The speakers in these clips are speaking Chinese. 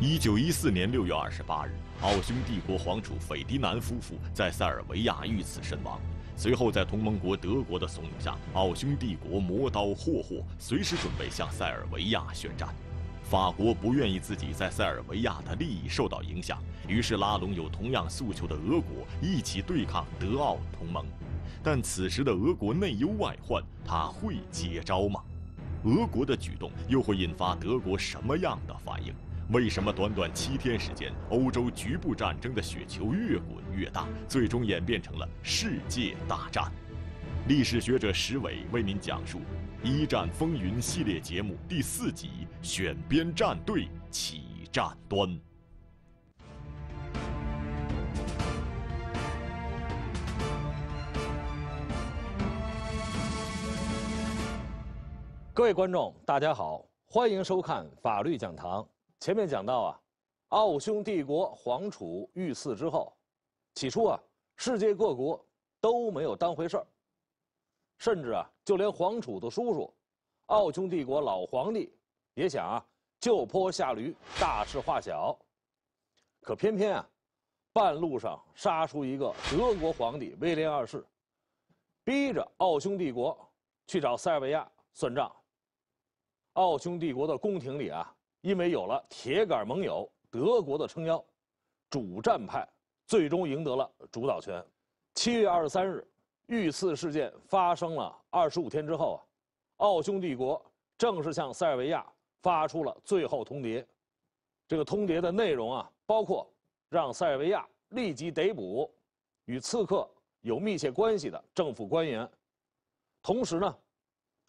一九一四年六月二十八日，奥匈帝国皇储斐迪南夫妇在塞尔维亚遇刺身亡。随后，在同盟国德国的怂恿下，奥匈帝国磨刀霍霍，随时准备向塞尔维亚宣战。法国不愿意自己在塞尔维亚的利益受到影响，于是拉拢有同样诉求的俄国一起对抗德奥同盟。但此时的俄国内忧外患，他会接招吗？俄国的举动又会引发德国什么样的反应？为什么短短七天时间，欧洲局部战争的雪球越滚越大，最终演变成了世界大战？历史学者石伟为您讲述《一战风云》系列节目第四集《选边站队起战端》。各位观众，大家好，欢迎收看《法律讲堂》。前面讲到啊，奥匈帝国皇储遇刺之后，起初啊，世界各国都没有当回事儿，甚至啊，就连皇储的叔叔，奥匈帝国老皇帝也想啊，就坡下驴，大事化小。可偏偏啊，半路上杀出一个德国皇帝威廉二世，逼着奥匈帝国去找塞尔维亚算账。奥匈帝国的宫廷里啊。因为有了铁杆盟友德国的撑腰，主战派最终赢得了主导权。七月二十三日，遇刺事件发生了二十五天之后啊，奥匈帝国正式向塞尔维亚发出了最后通牒。这个通牒的内容啊，包括让塞尔维亚立即逮捕与刺客有密切关系的政府官员，同时呢，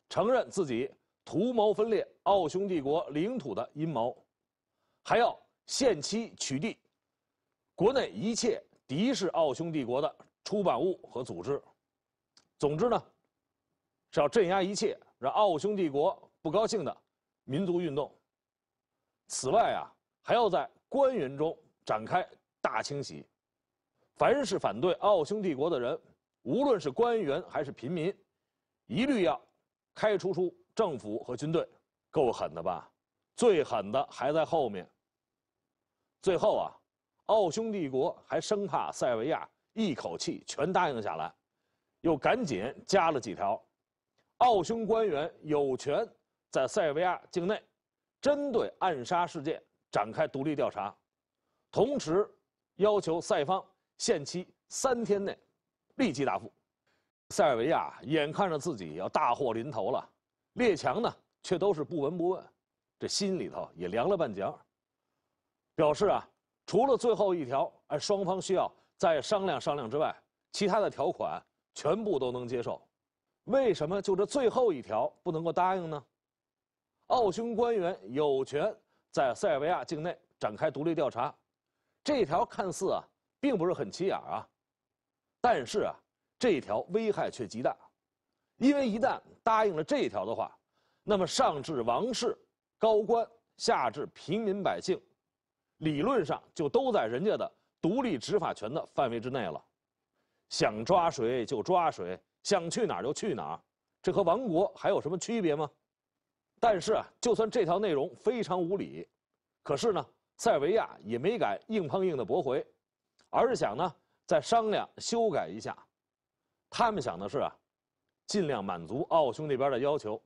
承认自己。图谋分裂奥匈帝国领土的阴谋，还要限期取缔国内一切敌视奥匈帝国的出版物和组织。总之呢，是要镇压一切让奥匈帝国不高兴的民族运动。此外啊，还要在官员中展开大清洗，凡是反对奥匈帝国的人，无论是官员还是平民，一律要开除出。政府和军队，够狠的吧？最狠的还在后面。最后啊，奥匈帝国还生怕塞尔维亚一口气全答应下来，又赶紧加了几条：奥匈官员有权在塞尔维亚境内针对暗杀事件展开独立调查，同时要求塞方限期三天内立即答复。塞尔维亚眼看着自己要大祸临头了。列强呢，却都是不闻不问，这心里头也凉了半截儿。表示啊，除了最后一条，哎，双方需要再商量商量之外，其他的条款全部都能接受。为什么就这最后一条不能够答应呢？奥匈官员有权在塞尔维亚境内展开独立调查，这条看似啊，并不是很起眼啊，但是啊，这条危害却极大。因为一旦答应了这一条的话，那么上至王室高官，下至平民百姓，理论上就都在人家的独立执法权的范围之内了，想抓谁就抓谁，想去哪儿就去哪儿，这和亡国还有什么区别吗？但是啊，就算这条内容非常无理，可是呢，塞尔维亚也没敢硬碰硬的驳回，而是想呢再商量修改一下，他们想的是啊。尽量满足奥匈那边的要求，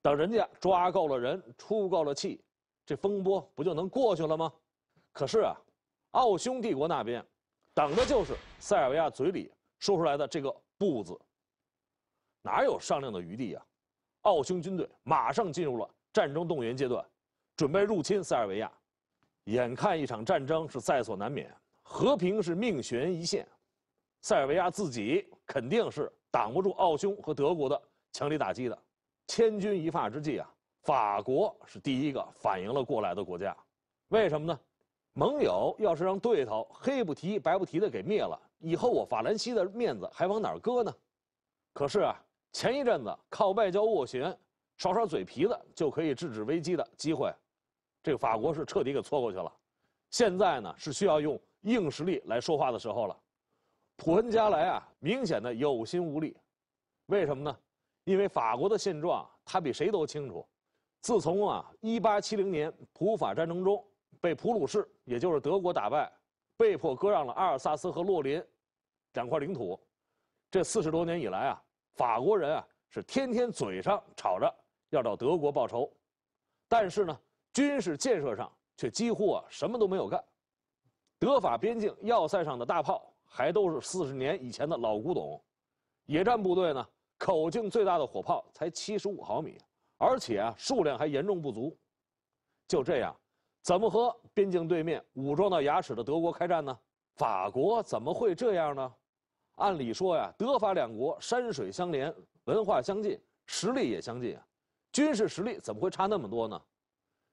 等人家抓够了人，出够了气，这风波不就能过去了吗？可是啊，奥匈帝国那边等的就是塞尔维亚嘴里说出来的这个“不”字，哪有商量的余地呀？奥匈军队马上进入了战争动员阶段，准备入侵塞尔维亚。眼看一场战争是在所难免，和平是命悬一线，塞尔维亚自己肯定是。挡不住奥匈和德国的强力打击的，千钧一发之际啊，法国是第一个反应了过来的国家。为什么呢？盟友要是让对头黑不提白不提的给灭了，以后我法兰西的面子还往哪儿搁呢？可是啊，前一阵子靠外交斡旋、耍耍嘴皮子就可以制止危机的机会，这个法国是彻底给错过去了。现在呢，是需要用硬实力来说话的时候了。普恩加莱啊，明显的有心无力，为什么呢？因为法国的现状他比谁都清楚。自从啊，1870年普法战争中被普鲁士也就是德国打败，被迫割让了阿尔萨斯和洛林两块领土。这四十多年以来啊，法国人啊是天天嘴上吵着要找德国报仇，但是呢，军事建设上却几乎啊什么都没有干。德法边境要塞上的大炮。还都是四十年以前的老古董，野战部队呢，口径最大的火炮才七十五毫米，而且啊，数量还严重不足。就这样，怎么和边境对面武装到牙齿的德国开战呢？法国怎么会这样呢？按理说呀，德法两国山水相连，文化相近，实力也相近啊，军事实力怎么会差那么多呢？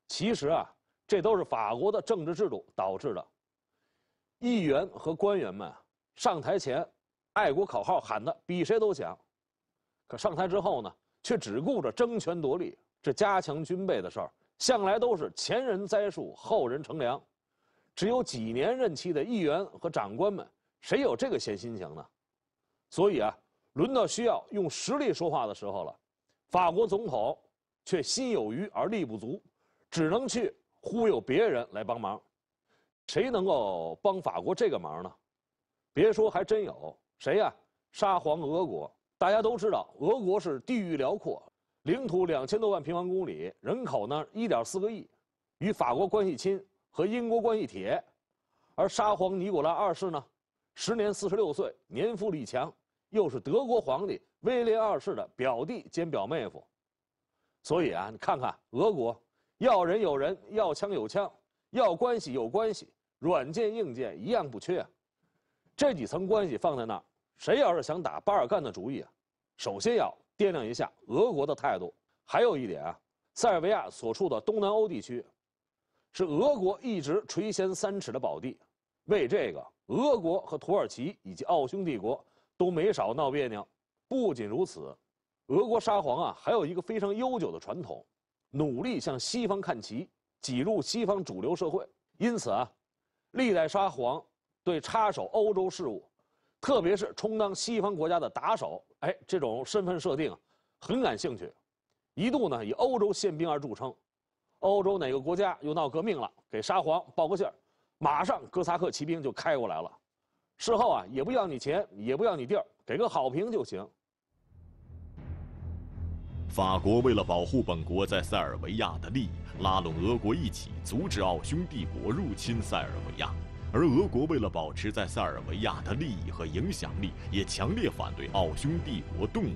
其实啊，这都是法国的政治制度导致的，议员和官员们上台前，爱国口号喊的比谁都响，可上台之后呢，却只顾着争权夺利。这加强军备的事儿，向来都是前人栽树，后人乘凉。只有几年任期的议员和长官们，谁有这个闲心情呢？所以啊，轮到需要用实力说话的时候了，法国总统却心有余而力不足，只能去忽悠别人来帮忙。谁能够帮法国这个忙呢？别说，还真有谁呀？沙皇俄国，大家都知道，俄国是地域辽阔，领土两千多万平方公里，人口呢一点四个亿，与法国关系亲，和英国关系铁，而沙皇尼古拉二世呢，时年四十六岁，年富力强，又是德国皇帝威廉二世的表弟兼表妹夫，所以啊，你看看俄国，要人有人，要枪有枪，要关系有关系，软件硬件一样不缺啊。这几层关系放在那儿，谁要是想打巴尔干的主意啊，首先要掂量一下俄国的态度。还有一点啊，塞尔维亚所处的东南欧地区，是俄国一直垂涎三尺的宝地。为这个，俄国和土耳其以及奥匈帝国都没少闹别扭。不仅如此，俄国沙皇啊，还有一个非常悠久的传统，努力向西方看齐，挤入西方主流社会。因此啊，历代沙皇。对插手欧洲事务，特别是充当西方国家的打手，哎，这种身份设定很感兴趣。一度呢以欧洲宪兵而著称，欧洲哪个国家又闹革命了，给沙皇报个信儿，马上哥萨克骑兵就开过来了。事后啊也不要你钱，也不要你地儿，给个好评就行。法国为了保护本国在塞尔维亚的利益，拉拢俄国一起阻止奥匈帝国入侵塞尔维亚。而俄国为了保持在塞尔维亚的利益和影响力，也强烈反对奥匈帝国动武。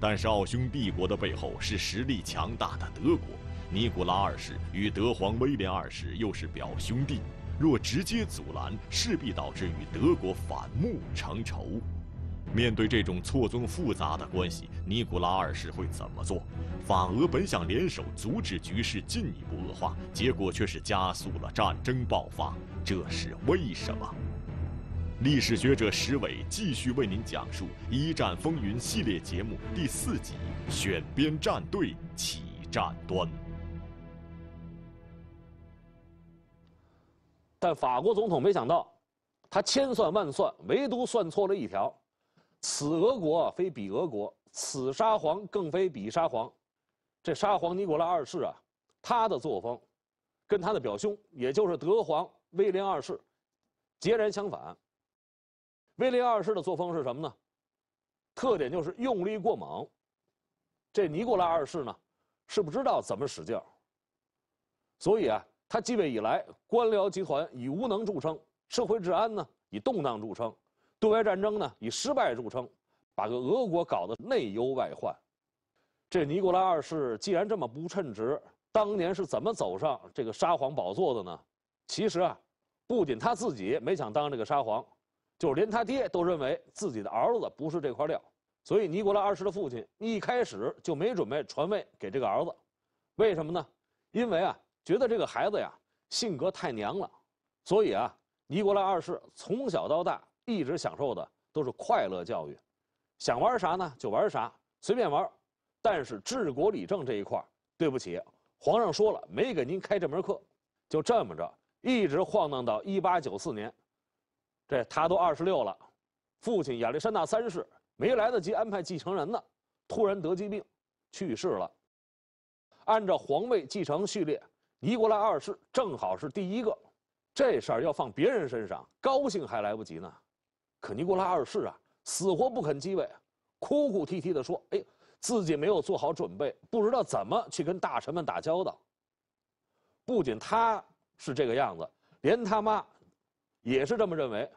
但是奥匈帝国的背后是实力强大的德国，尼古拉二世与德皇威廉二世又是表兄弟，若直接阻拦，势必导致与德国反目成仇。面对这种错综复杂的关系，尼古拉二世会怎么做？法俄本想联手阻止局势进一步恶化，结果却是加速了战争爆发，这是为什么？历史学者石伟继续为您讲述《一战风云》系列节目第四集《选边站队起战端》。但法国总统没想到，他千算万算，唯独算错了一条。此俄国非彼俄国，此沙皇更非彼沙皇。这沙皇尼古拉二世啊，他的作风跟他的表兄，也就是德皇威廉二世，截然相反。威廉二世的作风是什么呢？特点就是用力过猛。这尼古拉二世呢，是不知道怎么使劲儿。所以啊，他继位以来，官僚集团以无能著称，社会治安呢以动荡著称。对外战争呢以失败著称，把个俄国搞得内忧外患。这尼古拉二世既然这么不称职，当年是怎么走上这个沙皇宝座的呢？其实啊，不仅他自己没想当这个沙皇，就是连他爹都认为自己的儿子不是这块料。所以尼古拉二世的父亲一开始就没准备传位给这个儿子。为什么呢？因为啊，觉得这个孩子呀性格太娘了。所以啊，尼古拉二世从小到大。一直享受的都是快乐教育，想玩啥呢就玩啥，随便玩。但是治国理政这一块对不起，皇上说了没给您开这门课，就这么着，一直晃荡到一八九四年，这他都二十六了，父亲亚历山大三世没来得及安排继承人呢，突然得疾病，去世了。按照皇位继承序列，尼古拉二世正好是第一个，这事儿要放别人身上，高兴还来不及呢。可尼古拉二世啊，死活不肯继位，哭哭啼啼地说：“哎，自己没有做好准备，不知道怎么去跟大臣们打交道。”不仅他是这个样子，连他妈也是这么认为。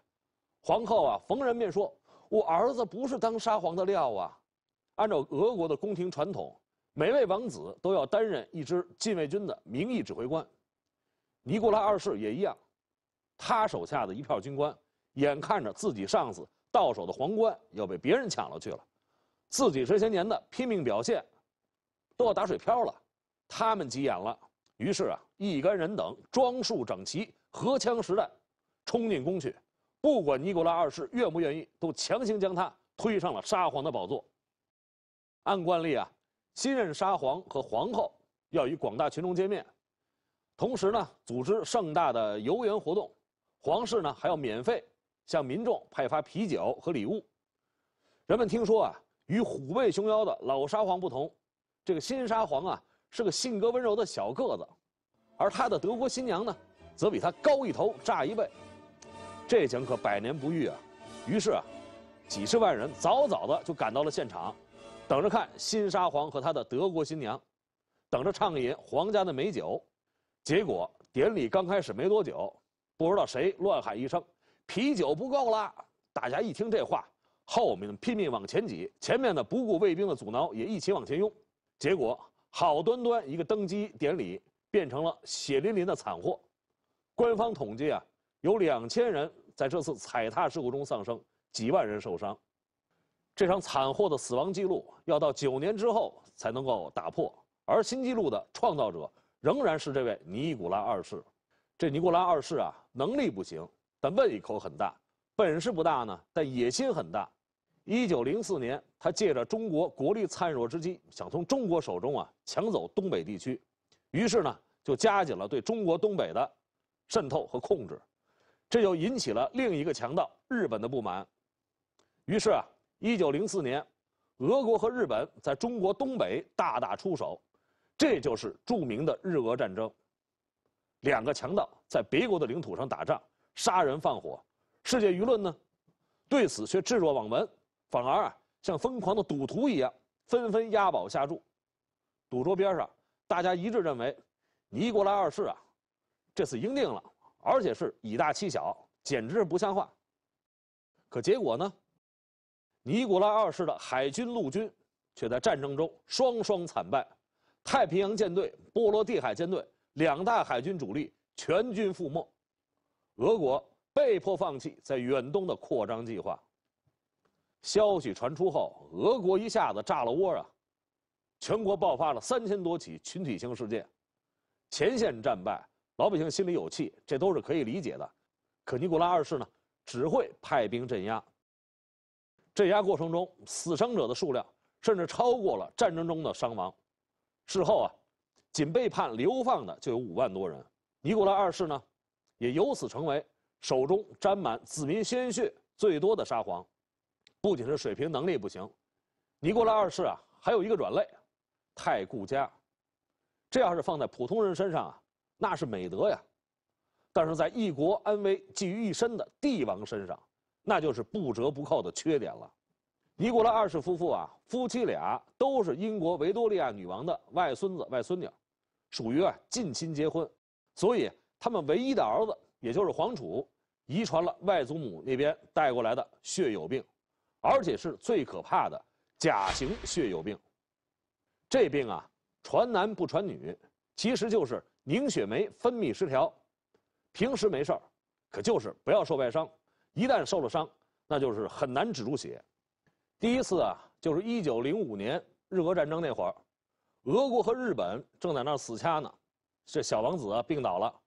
皇后啊，逢人便说：“我儿子不是当沙皇的料啊！”按照俄国的宫廷传统，每位王子都要担任一支禁卫军的名义指挥官，尼古拉二世也一样，他手下的一票军官。眼看着自己上司到手的皇冠要被别人抢了去了，自己这些年的拼命表现，都要打水漂了，他们急眼了，于是啊，一干人等装束整齐，荷枪实弹，冲进宫去，不管尼古拉二世愿不愿意，都强行将他推上了沙皇的宝座。按惯例啊，新任沙皇和皇后要与广大群众见面，同时呢，组织盛大的游园活动，皇室呢还要免费。向民众派发啤酒和礼物，人们听说啊，与虎背熊腰的老沙皇不同，这个新沙皇啊是个性格温柔的小个子，而他的德国新娘呢，则比他高一头，炸一倍，这景可百年不遇啊！于是，几十万人早早的就赶到了现场，等着看新沙皇和他的德国新娘，等着畅饮皇家的美酒。结果典礼刚开始没多久，不知道谁乱喊一声。啤酒不够了，大家一听这话，后面拼命往前挤，前面的不顾卫兵的阻挠，也一起往前拥，结果好端端一个登基典礼变成了血淋淋的惨祸。官方统计啊，有两千人在这次踩踏事故中丧生，几万人受伤。这场惨祸的死亡记录要到九年之后才能够打破，而新纪录的创造者仍然是这位尼古拉二世。这尼古拉二世啊，能力不行。但胃口很大，本事不大呢，但野心很大。一九零四年，他借着中国国力孱弱之机，想从中国手中啊抢走东北地区，于是呢就加紧了对中国东北的渗透和控制，这又引起了另一个强盗日本的不满。于是啊，一九零四年，俄国和日本在中国东北大打出手，这就是著名的日俄战争。两个强盗在别国的领土上打仗。杀人放火，世界舆论呢，对此却置若罔闻，反而啊像疯狂的赌徒一样，纷纷押宝下注。赌桌边上，大家一致认为，尼古拉二世啊，这次赢定了，而且是以大欺小，简直是不像话。可结果呢，尼古拉二世的海军陆军，却在战争中双双惨败，太平洋舰队、波罗的海舰队两大海军主力全军覆没。俄国被迫放弃在远东的扩张计划。消息传出后，俄国一下子炸了窝啊！全国爆发了三千多起群体性事件，前线战败，老百姓心里有气，这都是可以理解的。可尼古拉二世呢，只会派兵镇压。镇压过程中，死伤者的数量甚至超过了战争中的伤亡。事后啊，仅被判流放的就有五万多人。尼古拉二世呢？也由此成为手中沾满子民鲜血最多的沙皇，不仅是水平能力不行，尼古拉二世啊，还有一个软肋，太顾家。这要是放在普通人身上啊，那是美德呀，但是在一国安危寄于一身的帝王身上，那就是不折不扣的缺点了。尼古拉二世夫妇啊，夫妻俩都是英国维多利亚女王的外孙子外孙女，属于啊近亲结婚，所以。他们唯一的儿子，也就是黄楚，遗传了外祖母那边带过来的血友病，而且是最可怕的甲型血友病。这病啊，传男不传女，其实就是凝血酶分泌失调。平时没事儿，可就是不要受外伤，一旦受了伤，那就是很难止住血。第一次啊，就是一九零五年日俄战争那会儿，俄国和日本正在那儿死掐呢，这小王子病倒了。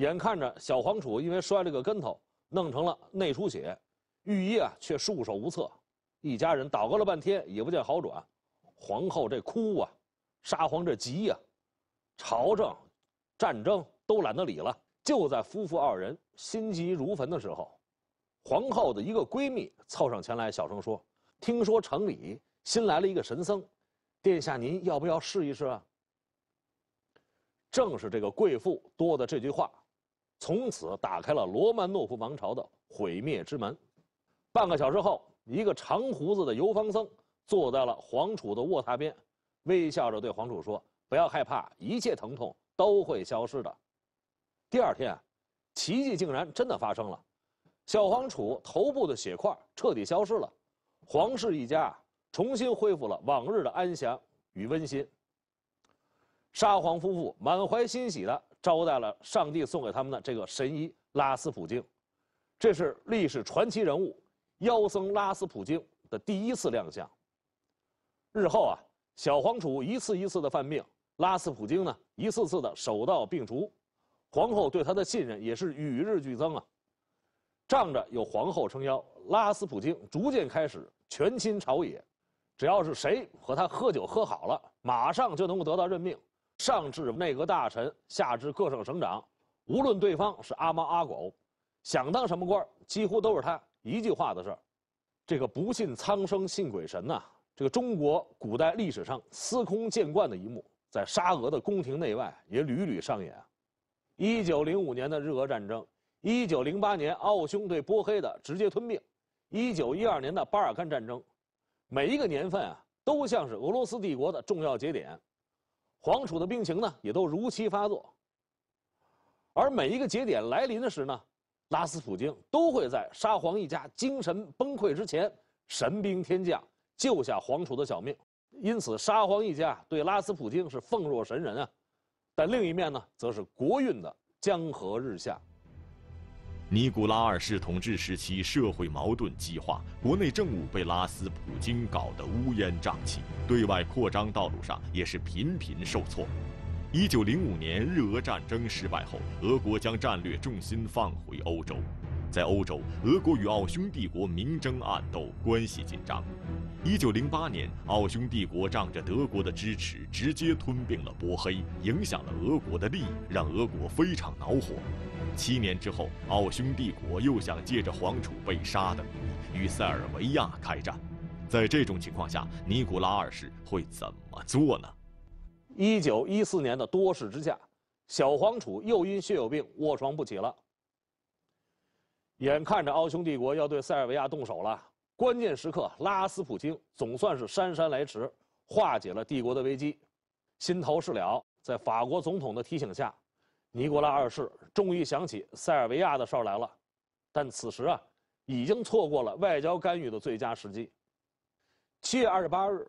眼看着小皇储因为摔了个跟头，弄成了内出血，御医啊却束手无策，一家人倒戈了半天也不见好转，皇后这哭啊，沙皇这急呀，朝政、战争都懒得理了。就在夫妇二人心急如焚的时候，皇后的一个闺蜜凑上前来，小声说：“听说城里新来了一个神僧，殿下您要不要试一试？”啊？”正是这个贵妇多的这句话。从此打开了罗曼诺夫王朝的毁灭之门。半个小时后，一个长胡子的游方僧坐在了皇储的卧榻边，微笑着对皇储说：“不要害怕，一切疼痛都会消失的。”第二天，奇迹竟然真的发生了，小皇储头部的血块彻底消失了，皇室一家重新恢复了往日的安详与温馨。沙皇夫妇满怀欣喜的。招待了上帝送给他们的这个神医拉斯普京，这是历史传奇人物妖僧拉斯普京的第一次亮相。日后啊，小黄鼠一次一次的犯病，拉斯普京呢一次次的手到病除，皇后对他的信任也是与日俱增啊。仗着有皇后撑腰，拉斯普京逐渐开始权倾朝野，只要是谁和他喝酒喝好了，马上就能够得到任命。上至内阁大臣，下至各省省长，无论对方是阿猫阿狗，想当什么官儿，几乎都是他一句话的事儿。这个不信苍生信鬼神呐，这个中国古代历史上司空见惯的一幕，在沙俄的宫廷内外也屡屡上演。一九零五年的日俄战争，一九零八年奥匈对波黑的直接吞并，一九一二年的巴尔干战争，每一个年份啊，都像是俄罗斯帝国的重要节点。黄楚的病情呢，也都如期发作。而每一个节点来临的时呢，拉斯普京都会在沙皇一家精神崩溃之前神兵天降，救下黄楚的小命。因此，沙皇一家对拉斯普京是奉若神人啊。但另一面呢，则是国运的江河日下。尼古拉二世统治时期，社会矛盾激化，国内政务被拉斯普京搞得乌烟瘴气，对外扩张道路上也是频频受挫。一九零五年日俄战争失败后，俄国将战略重心放回欧洲，在欧洲，俄国与奥匈帝国明争暗斗，关系紧张。一九零八年，奥匈帝国仗着德国的支持，直接吞并了波黑，影响了俄国的利益，让俄国非常恼火。七年之后，奥匈帝国又想借着皇储被杀的名义与塞尔维亚开战。在这种情况下，尼古拉二世会怎么做呢？一九一四年的多事之下，小皇储又因血友病卧床不起了。眼看着奥匈帝国要对塞尔维亚动手了，关键时刻，拉斯普京总算是姗姗来迟，化解了帝国的危机，心头事了。在法国总统的提醒下。尼古拉二世终于想起塞尔维亚的事来了，但此时啊，已经错过了外交干预的最佳时机。七月二十八日，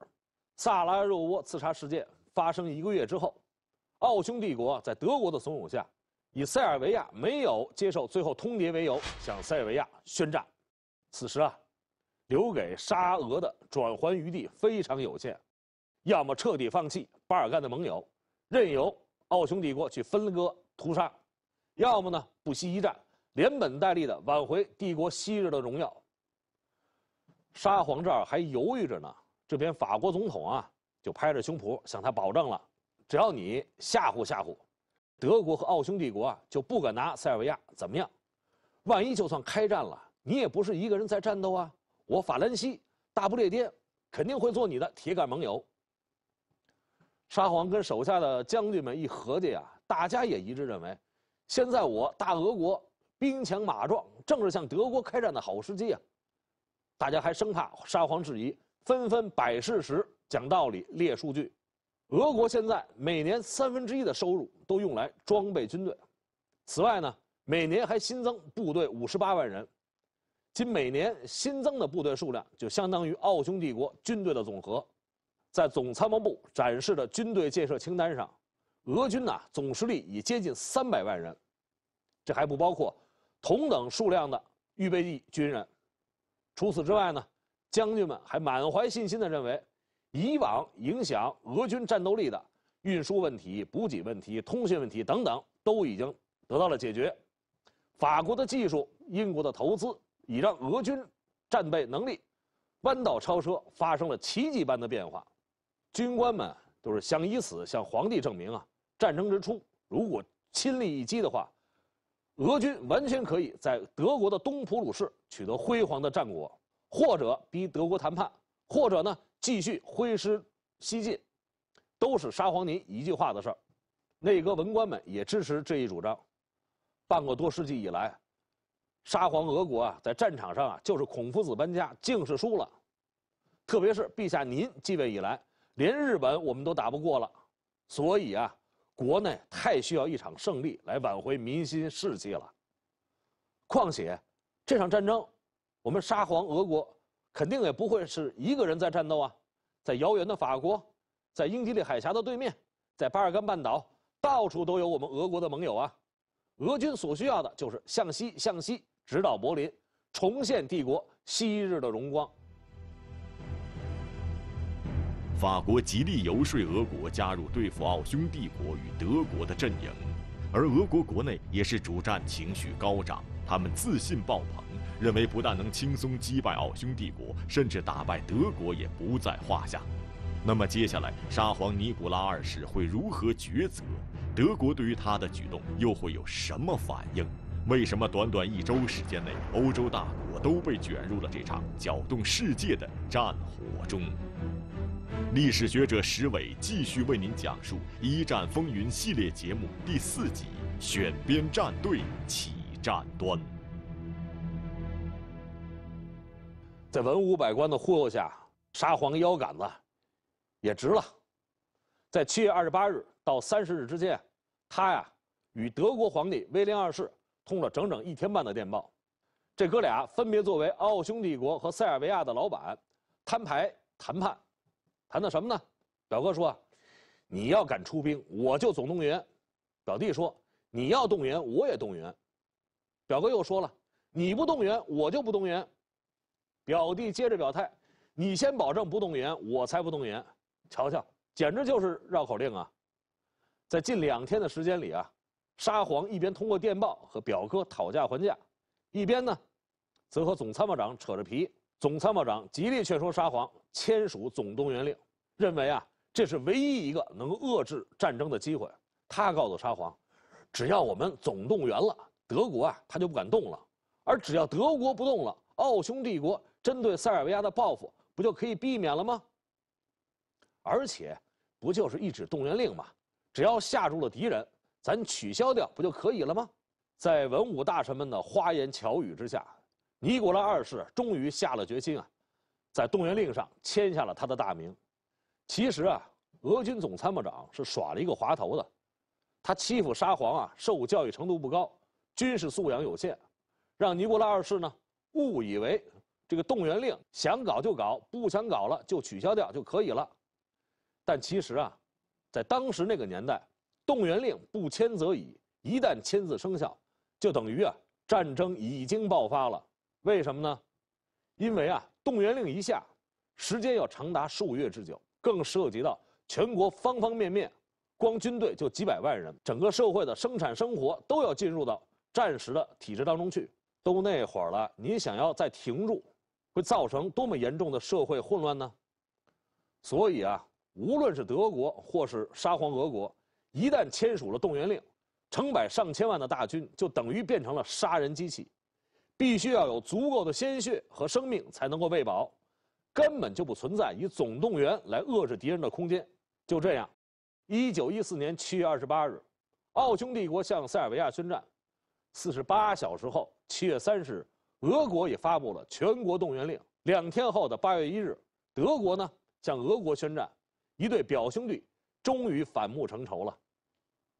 萨拉热窝刺杀事件发生一个月之后，奥匈帝国在德国的怂恿下，以塞尔维亚没有接受最后通牒为由，向塞尔维亚宣战。此时啊，留给沙俄的转圜余地非常有限，要么彻底放弃巴尔干的盟友，任由奥匈帝国去分割。屠杀，要么呢，不惜一战，连本带利的挽回帝国昔日的荣耀。沙皇这儿还犹豫着呢，这边法国总统啊，就拍着胸脯向他保证了，只要你吓唬吓唬，德国和奥匈帝国啊，就不敢拿塞尔维亚怎么样。万一就算开战了，你也不是一个人在战斗啊，我法兰西、大不列颠肯定会做你的铁杆盟友。沙皇跟手下的将军们一合计啊。大家也一致认为，现在我大俄国兵强马壮，正是向德国开战的好时机啊！大家还生怕沙皇质疑，纷纷摆事实、讲道理、列数据。俄国现在每年三分之一的收入都用来装备军队，此外呢，每年还新增部队五十八万人，仅每年新增的部队数量就相当于奥匈帝国军队的总和。在总参谋部展示的军队建设清单上。俄军呢总实力已接近三百万人，这还不包括同等数量的预备役军人。除此之外呢，将军们还满怀信心地认为，以往影响俄军战斗力的运输问题、补给问题、通信问题等等，都已经得到了解决。法国的技术、英国的投资，已让俄军战备能力弯道超车，发生了奇迹般的变化。军官们都是想以此向皇帝证明啊。战争之初，如果亲力一击的话，俄军完全可以在德国的东普鲁士取得辉煌的战果，或者逼德国谈判，或者呢继续挥师西进，都是沙皇您一句话的事儿。内阁文官们也支持这一主张。半个多世纪以来，沙皇俄国啊，在战场上啊，就是孔夫子搬家，竟是输了。特别是陛下您继位以来，连日本我们都打不过了，所以啊。国内太需要一场胜利来挽回民心士气了。况且，这场战争，我们沙皇俄国肯定也不会是一个人在战斗啊，在遥远的法国，在英吉利海峡的对面，在巴尔干半岛，到处都有我们俄国的盟友啊。俄军所需要的就是向西，向西，直捣柏林，重现帝国昔日的荣光。法国极力游说俄国加入对付奥匈帝国与德国的阵营，而俄国国内也是主战情绪高涨，他们自信爆棚，认为不但能轻松击败奥匈帝国，甚至打败德国也不在话下。那么接下来，沙皇尼古拉二世会如何抉择？德国对于他的举动又会有什么反应？为什么短短一周时间内，欧洲大国都被卷入了这场搅动世界的战火中？历史学者石伟继续为您讲述《一战风云》系列节目第四集《选编战队起战端》。在文武百官的忽悠下，沙皇腰杆子也直了。在七月二十八日到三十日之间，他呀与德国皇帝威廉二世通了整整一天半的电报。这哥俩分别作为奥匈帝国和塞尔维亚的老板，摊牌谈判。谈到什么呢？表哥说：“你要敢出兵，我就总动员。”表弟说：“你要动员，我也动员。”表哥又说了：“你不动员，我就不动员。”表弟接着表态：“你先保证不动员，我才不动员。”瞧瞧，简直就是绕口令啊！在近两天的时间里啊，沙皇一边通过电报和表哥讨价还价，一边呢，则和总参谋长扯着皮。总参谋长极力劝说沙皇签署总动员令，认为啊，这是唯一一个能遏制战争的机会。他告诉沙皇，只要我们总动员了，德国啊，他就不敢动了；而只要德国不动了，奥匈帝国针对塞尔维亚的报复不就可以避免了吗？而且，不就是一纸动员令吗？只要吓住了敌人，咱取消掉不就可以了吗？在文武大臣们的花言巧语之下。尼古拉二世终于下了决心啊，在动员令上签下了他的大名。其实啊，俄军总参谋长是耍了一个滑头的，他欺负沙皇啊，受教育程度不高，军事素养有限，让尼古拉二世呢误以为这个动员令想搞就搞，不想搞了就取消掉就可以了。但其实啊，在当时那个年代，动员令不签则已，一旦签字生效，就等于啊战争已经爆发了。为什么呢？因为啊，动员令一下，时间要长达数月之久，更涉及到全国方方面面，光军队就几百万人，整个社会的生产生活都要进入到战时的体制当中去。都那会儿了，你想要再停住，会造成多么严重的社会混乱呢？所以啊，无论是德国或是沙皇俄国，一旦签署了动员令，成百上千万的大军就等于变成了杀人机器。必须要有足够的鲜血和生命才能够喂饱，根本就不存在以总动员来遏制敌人的空间。就这样，一九一四年七月二十八日，奥匈帝国向塞尔维亚宣战。四十八小时后，七月三十日，俄国也发布了全国动员令。两天后的八月一日，德国呢向俄国宣战。一对表兄弟终于反目成仇了，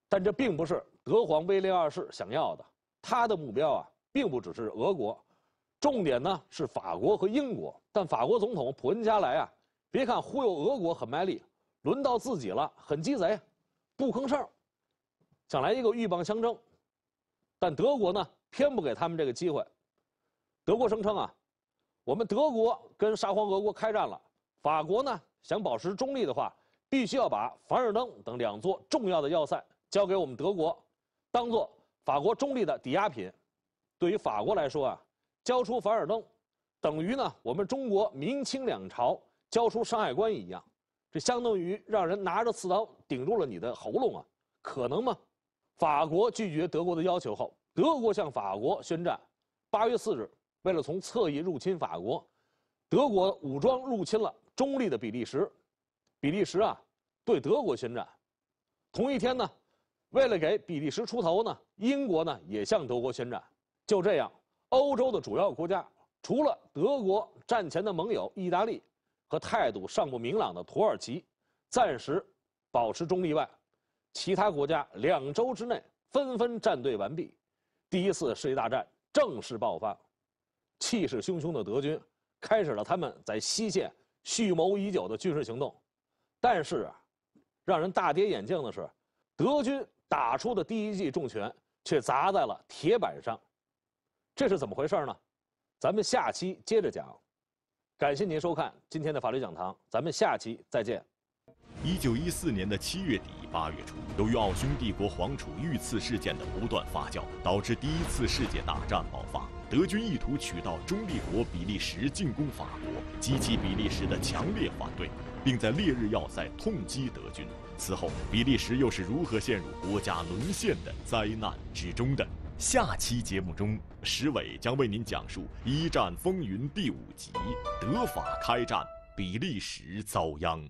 但这并不是德皇威廉二世想要的，他的目标啊。并不只是俄国，重点呢是法国和英国。但法国总统普恩加莱啊，别看忽悠俄国很卖力，轮到自己了很鸡贼，不吭声，想来一个鹬蚌相争。但德国呢，偏不给他们这个机会。德国声称啊，我们德国跟沙皇俄国开战了，法国呢想保持中立的话，必须要把凡尔登等两座重要的要塞交给我们德国，当做法国中立的抵押品。对于法国来说啊，交出凡尔登，等于呢我们中国明清两朝交出山海关一样，这相当于让人拿着刺刀顶住了你的喉咙啊！可能吗？法国拒绝德国的要求后，德国向法国宣战。八月四日，为了从侧翼入侵法国，德国武装入侵了中立的比利时。比利时啊，对德国宣战。同一天呢，为了给比利时出头呢，英国呢也向德国宣战。就这样，欧洲的主要国家，除了德国战前的盟友意大利和态度尚不明朗的土耳其，暂时保持中立外，其他国家两周之内纷纷站队完毕。第一次世界大战正式爆发，气势汹汹的德军开始了他们在西线蓄谋已久的军事行动。但是啊，让人大跌眼镜的是，德军打出的第一记重拳却砸在了铁板上。这是怎么回事呢？咱们下期接着讲。感谢您收看今天的法律讲堂，咱们下期再见。一九一四年的七月底八月初，由于奥匈帝国皇储遇刺事件的不断发酵，导致第一次世界大战爆发。德军意图取道中立国比利时进攻法国，激起比利时的强烈反对，并在烈日要塞痛击德军。此后，比利时又是如何陷入国家沦陷的灾难之中的？下期节目中，石伟将为您讲述《一战风云》第五集：德法开战，比利时遭殃。